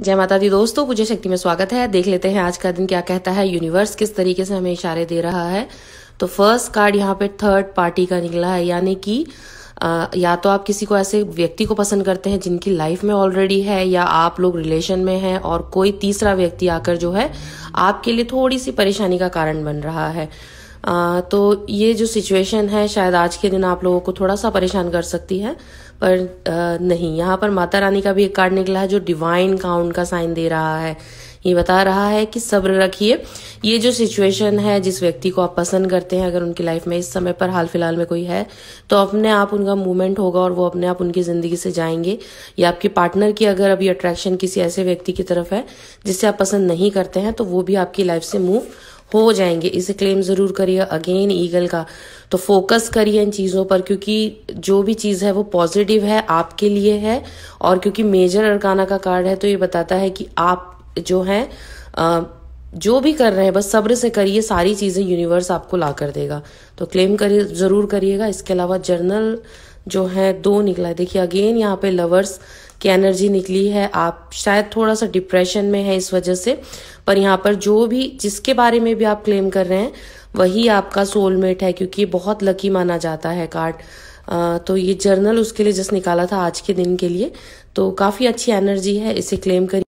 जय माता दी दोस्तों पूजा शक्ति में स्वागत है देख लेते हैं आज का दिन क्या कहता है यूनिवर्स किस तरीके से हमें इशारे दे रहा है तो फर्स्ट कार्ड यहाँ पे थर्ड पार्टी का निकला है यानी कि या तो आप किसी को ऐसे व्यक्ति को पसंद करते हैं जिनकी लाइफ में ऑलरेडी है या आप लोग रिलेशन में हैं और कोई तीसरा व्यक्ति आकर जो है आपके लिए थोड़ी सी परेशानी का कारण बन रहा है आ, तो ये जो सिचुएशन है शायद आज के दिन आप लोगों को थोड़ा सा परेशान कर सकती है पर आ, नहीं यहाँ पर माता रानी का भी एक कार्ड निकला है जो डिवाइन काउंट का साइन दे रहा है ये बता रहा है कि सब्र रखिए ये जो सिचुएशन है जिस व्यक्ति को आप पसंद करते हैं अगर उनकी लाइफ में इस समय पर हाल फिलहाल में कोई है तो अपने आप उनका मूवमेंट होगा और वो अपने आप उनकी जिंदगी से जाएंगे या आपके पार्टनर की अगर अभी अट्रैक्शन किसी ऐसे व्यक्ति की तरफ है जिसे आप पसंद नहीं करते हैं तो वो भी आपकी लाइफ से मूव हो जाएंगे इसे क्लेम ज़रूर करिए अगेन ईगल का तो फोकस करिए इन चीज़ों पर क्योंकि जो भी चीज़ है वो पॉजिटिव है आपके लिए है और क्योंकि मेजर अरकाना का कार्ड है तो ये बताता है कि आप जो आ, जो भी कर रहे हैं बस सब्र से करिए सारी चीज़ें यूनिवर्स आपको ला कर देगा तो क्लेम करिए ज़रूर करिएगा इसके अलावा जर्नल जो है दो निकला है देखिए अगेन यहाँ पे लवर्स की एनर्जी निकली है आप शायद थोड़ा सा डिप्रेशन में है इस वजह से पर यहाँ पर जो भी जिसके बारे में भी आप क्लेम कर रहे हैं वही आपका सोलमेट है क्योंकि बहुत लकी माना जाता है कार्ड तो ये जर्नल उसके लिए जस्ट निकाला था आज के दिन के लिए तो काफ़ी अच्छी एनर्जी है इसे क्लेम करिए